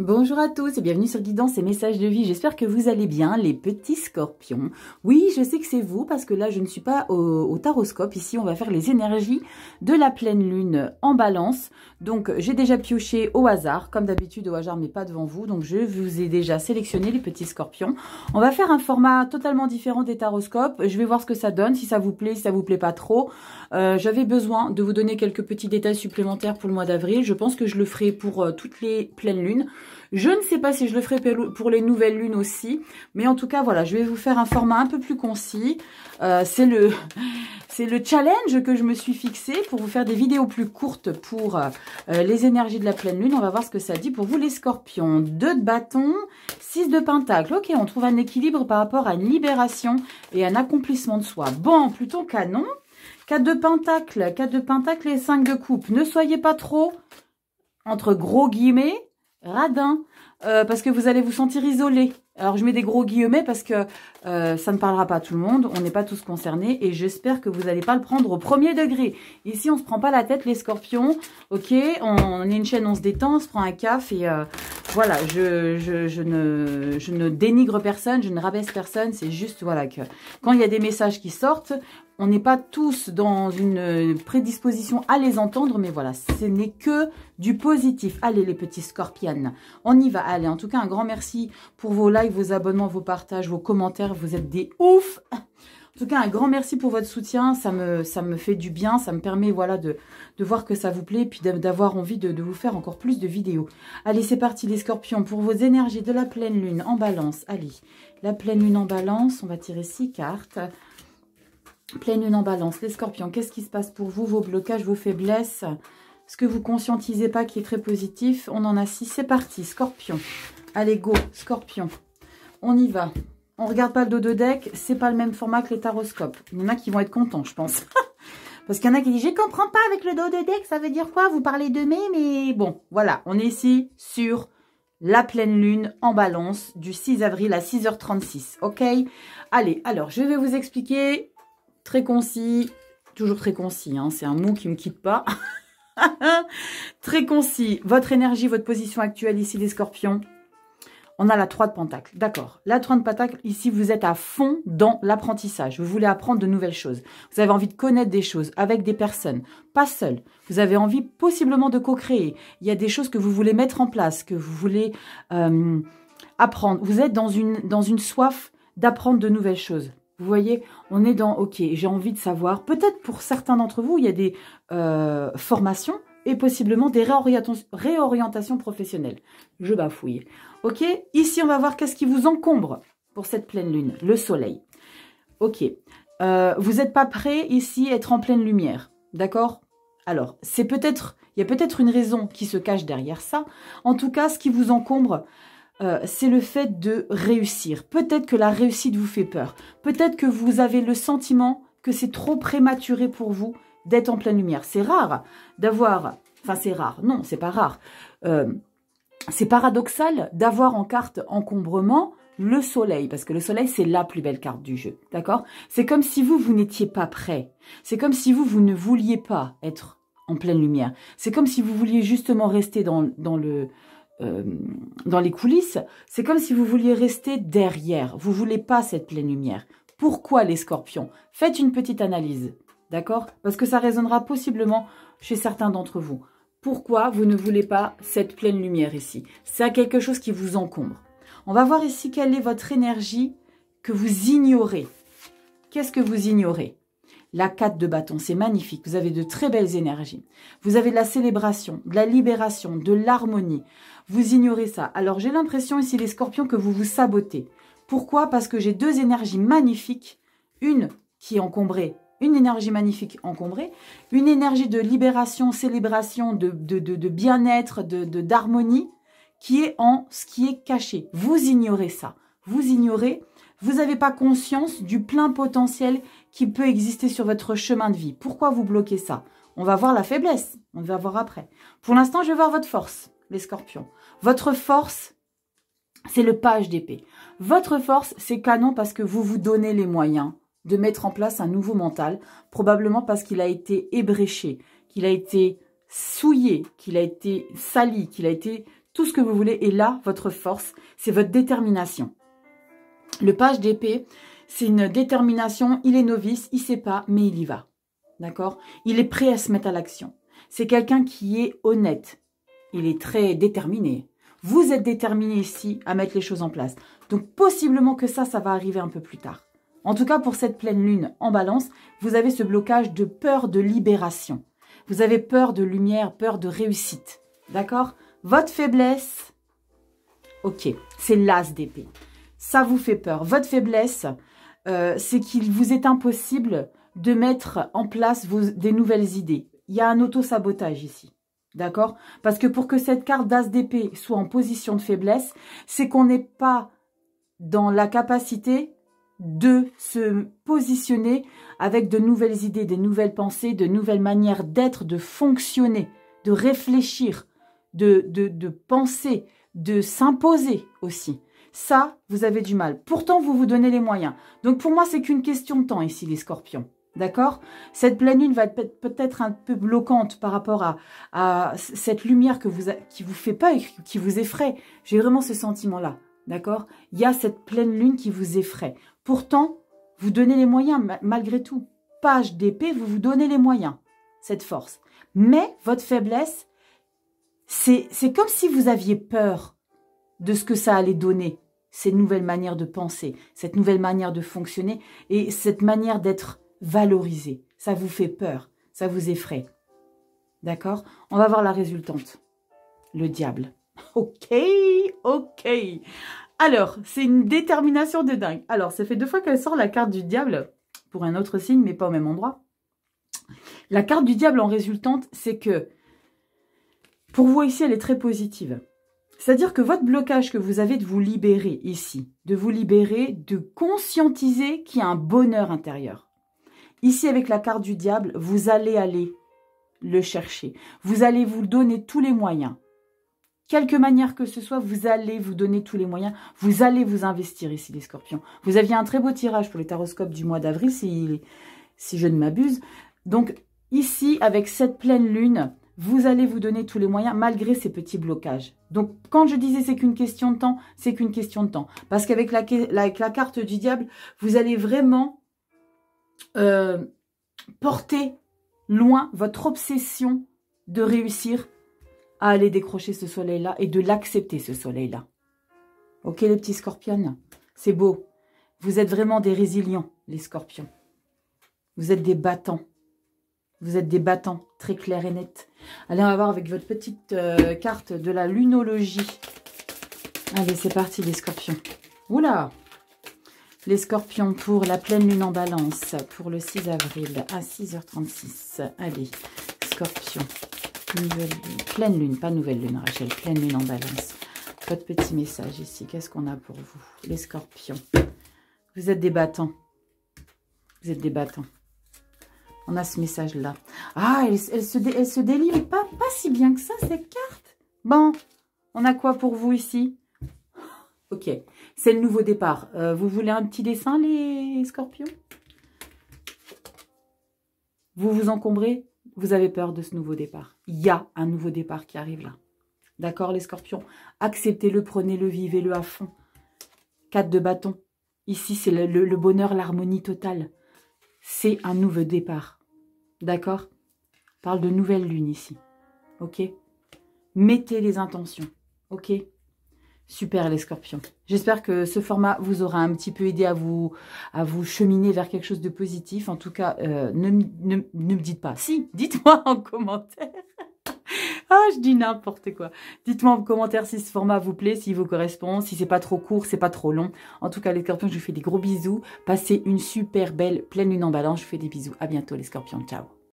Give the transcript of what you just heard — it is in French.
Bonjour à tous et bienvenue sur Guidance et Messages de vie. J'espère que vous allez bien, les petits scorpions. Oui, je sais que c'est vous parce que là, je ne suis pas au, taroscope. Ici, on va faire les énergies de la pleine lune en balance. Donc, j'ai déjà pioché au hasard, comme d'habitude au hasard, mais pas devant vous. Donc, je vous ai déjà sélectionné les petits scorpions. On va faire un format totalement différent des taroscopes. Je vais voir ce que ça donne, si ça vous plaît, si ça vous plaît pas trop. Euh, j'avais besoin de vous donner quelques petits détails supplémentaires pour le mois d'avril. Je pense que je le ferai pour euh, toutes les pleines lunes. Je ne sais pas si je le ferai pour les nouvelles lunes aussi, mais en tout cas, voilà, je vais vous faire un format un peu plus concis. Euh, c'est le, c'est le challenge que je me suis fixé pour vous faire des vidéos plus courtes pour euh, euh, les énergies de la pleine lune. On va voir ce que ça dit pour vous les scorpions. Deux de bâton, 6 de pentacle. Ok, on trouve un équilibre par rapport à une libération et un accomplissement de soi. Bon, plutôt canon. 4 de pentacle, 4 de pentacles et cinq de coupe. Ne soyez pas trop, entre gros guillemets, radin, euh, parce que vous allez vous sentir isolé. Alors je mets des gros guillemets parce que euh, ça ne parlera pas à tout le monde, on n'est pas tous concernés et j'espère que vous n'allez pas le prendre au premier degré. Ici on se prend pas la tête les scorpions, ok, on, est une chaîne, on se détend, on se prend un caf et euh, voilà, je, ne, je ne dénigre personne, je ne rabaisse personne, c'est juste voilà que quand il y a des messages qui sortent, on n'est pas tous dans une prédisposition à les entendre, mais voilà, ce n'est que du positif. Allez les petits scorpions, on y va. Allez, en tout cas, un grand merci pour vos likes, vos abonnements, vos partages, vos commentaires. Vous êtes des ouf en tout cas, un grand merci pour votre soutien. Ça me, ça me fait du bien. Ça me permet voilà, de, de voir que ça vous plaît. Puis d'avoir envie de, vous faire encore plus de vidéos. Allez, c'est parti les scorpions. Pour vos énergies de la pleine lune en balance. Allez, la pleine lune en balance. On va tirer six cartes. Pleine lune en balance, les scorpions, qu'est-ce qui se passe pour vous Vos blocages, vos faiblesses, ce que vous conscientisez pas qui est très positif. On en a six, c'est parti, scorpion. Allez, go, scorpion. On y va. On regarde pas le dos de deck, c'est pas le même format que les taroscopes. Il y en a qui vont être contents, je pense. Parce qu'il y en a qui disent, je comprends pas avec le dos de deck, ça veut dire quoi Vous parlez de mai, mais bon, voilà. On est ici sur la pleine lune en balance du 6 avril à 6h36, ok Allez, alors je vais vous expliquer très concis, toujours très concis, hein, c'est un mot qui ne me quitte pas. très concis, votre énergie, votre position actuelle ici les scorpions. On a la 3 de pentacle, d'accord. La 3 de pentacle, ici, vous êtes à fond dans l'apprentissage. Vous voulez apprendre de nouvelles choses. Vous avez envie de connaître des choses avec des personnes, pas seul. Vous avez envie possiblement de co-créer. Il y a des choses que vous voulez mettre en place, que vous voulez euh, apprendre. Vous êtes dans une, dans une soif d'apprendre de nouvelles choses. Vous voyez, on est dans, ok, j'ai envie de savoir, peut-être pour certains d'entre vous, il y a des euh, formations et possiblement des réorientations, professionnelles. Je bafouille. Ok, ici on va voir qu'est-ce qui vous encombre pour cette pleine lune, le soleil. Ok, euh, vous n'êtes pas prêt ici à être en pleine lumière, d'accord Alors, c'est peut-être, il y a peut-être une raison qui se cache derrière ça. En tout cas, ce qui vous encombre, euh, c'est le fait de réussir. Peut-être que la réussite vous fait peur. Peut-être que vous avez le sentiment que c'est trop prématuré pour vous d'être en pleine lumière. C'est rare d'avoir... Enfin, c'est rare. Non, c'est pas rare. Euh, c'est paradoxal d'avoir en carte encombrement le soleil, parce que le soleil, c'est la plus belle carte du jeu, d'accord C'est comme si vous, vous n'étiez pas prêt. C'est comme si vous, vous ne vouliez pas être en pleine lumière. C'est comme si vous vouliez justement rester dans, dans le euh, dans les coulisses, c'est comme si vous vouliez rester derrière. Vous voulez pas cette pleine lumière. Pourquoi les scorpions Faites une petite analyse, d'accord Parce que ça résonnera possiblement chez certains d'entre vous. Pourquoi vous ne voulez pas cette pleine lumière ici C'est quelque chose qui vous encombre. On va voir ici quelle est votre énergie que vous ignorez. Qu'est-ce que vous ignorez la 4 de bâton, c'est magnifique. Vous avez de très belles énergies. Vous avez de la célébration, de la libération, de l'harmonie. Vous ignorez ça. Alors j'ai l'impression ici, les scorpions, que vous vous sabotez. Pourquoi Parce que j'ai deux énergies magnifiques. Une qui est encombrée, une énergie magnifique encombrée, une énergie de libération, célébration, de, de, de, de bien-être, d'harmonie, qui est en ce qui est caché. Vous ignorez ça. Vous ignorez vous n'avez pas conscience du plein potentiel qui peut exister sur votre chemin de vie. Pourquoi vous bloquez ça On va voir la faiblesse, on va voir après. Pour l'instant, je vais voir votre force, les scorpions. Votre force, c'est le page d'épée. Votre force, c'est canon parce que vous vous donnez les moyens de mettre en place un nouveau mental, probablement parce qu'il a été ébréché, qu'il a été souillé, qu'il a été sali, qu'il a été tout ce que vous voulez. Et là, votre force, c'est votre détermination. Le page d'épée, c'est une détermination, il est novice, il sait pas, mais il y va. D'accord Il est prêt à se mettre à l'action. C'est quelqu'un qui est honnête. Il est très déterminé. Vous êtes déterminé ici à mettre les choses en place. Donc possiblement que ça, ça va arriver un peu plus tard. En tout cas, pour cette pleine lune en balance, vous avez ce blocage de peur de libération. Vous avez peur de lumière, peur de réussite. D'accord Votre faiblesse, ok, c'est l'as d'épée ça vous fait peur. Votre faiblesse, euh, c'est qu'il vous est impossible de mettre en place des nouvelles idées. Il y a un auto-sabotage ici. D'accord Parce que pour que cette carte d'As d'épée soit en position de faiblesse, c'est qu'on n'est pas dans la capacité de se positionner avec de nouvelles idées, des nouvelles pensées, de nouvelles manières d'être, de fonctionner, de réfléchir, de penser, de s'imposer aussi. Ça, vous avez du mal. Pourtant, vous vous donnez les moyens. Donc pour moi, c'est qu'une question de temps ici, les scorpions. D'accord Cette pleine lune va être peut-être un peu bloquante par rapport à, cette lumière que qui vous fait pas qui vous effraie. J'ai vraiment ce sentiment-là. D'accord Il y a cette pleine lune qui vous effraie. Pourtant, vous donnez les moyens malgré tout. Page d'épée, vous vous donnez les moyens, cette force. Mais votre faiblesse, c'est comme si vous aviez peur de ce que ça allait donner ces nouvelles manière de penser, cette nouvelle manière de fonctionner et cette manière d'être valorisée. Ça vous fait peur, ça vous effraie. D'accord On va voir la résultante. Le diable. Ok, ok. Alors, c'est une détermination de dingue. Alors, ça fait deux fois qu'elle sort la carte du diable pour un autre signe, mais pas au même endroit. La carte du diable en résultante, c'est que pour vous ici, elle est très positive. C'est-à-dire que votre blocage que vous avez de vous libérer ici, de vous libérer, de conscientiser qu'il y a un bonheur intérieur. Ici, avec la carte du diable, vous allez aller le chercher. Vous allez vous donner tous les moyens. Quelque manière que ce soit, vous allez vous donner tous les moyens. Vous allez vous investir ici, les scorpions. Vous aviez un très beau tirage pour les taroscopes du mois d'avril, si, si je ne m'abuse. Donc, ici, avec cette pleine lune, vous allez vous donner tous les moyens malgré ces petits blocages. Donc, quand je disais c'est qu'une question de temps, c'est qu'une question de temps. Parce qu'avec la, carte du diable, vous allez vraiment euh, porter loin votre obsession de réussir à aller décrocher ce soleil-là et de l'accepter, ce soleil-là. Ok, les petits scorpions C'est beau. Vous êtes vraiment des résilients, les scorpions. Vous êtes des battants. Vous êtes des battants, très clairs et nets. Allez, on va voir avec votre petite euh, carte de la lunologie. Allez, c'est parti les scorpions. Oula Les scorpions pour la pleine lune en balance, pour le 6 avril à 6h36. Allez, scorpions. Pleine lune, pas nouvelle lune, Rachel. Pleine lune en balance. Votre petit message ici. Qu'est-ce qu'on a pour vous Les scorpions. Vous êtes des battants. Vous êtes des battants. On a ce message-là. Ah, elle, se, délivre pas, pas si bien que ça, cette carte. Bon, on a quoi pour vous ici Ok, c'est le nouveau départ. Euh, vous voulez un petit dessin, les scorpions Vous vous encombrez Vous avez peur de ce nouveau départ. Il y a un nouveau départ qui arrive là. D'accord, les scorpions Acceptez-le, prenez-le, vivez-le à fond. 4 de bâton. Ici, c'est le bonheur, l'harmonie totale. C'est un nouveau départ. D'accord Parle de nouvelle lune ici. Ok Mettez les intentions. Ok Super les scorpions. J'espère que ce format vous aura un petit peu aidé à vous, à vous cheminer vers quelque chose de positif. En tout cas, euh, ne, me dites pas. Si, dites-moi en commentaire. Ah, je dis n'importe quoi. Dites-moi en commentaire si ce format vous plaît, s'il vous correspond, si c'est pas trop court, c'est pas trop long. En tout cas, les scorpions, je vous fais des gros bisous. Passez une super belle pleine lune en balance. Je vous fais des bisous. À bientôt, les scorpions. Ciao.